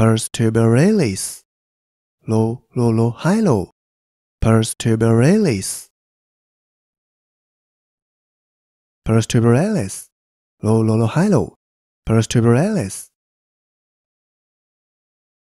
perturbarales, Low, low, low, high low, perturbarales, perturbarales, Low, low, low, high low, perturbarales.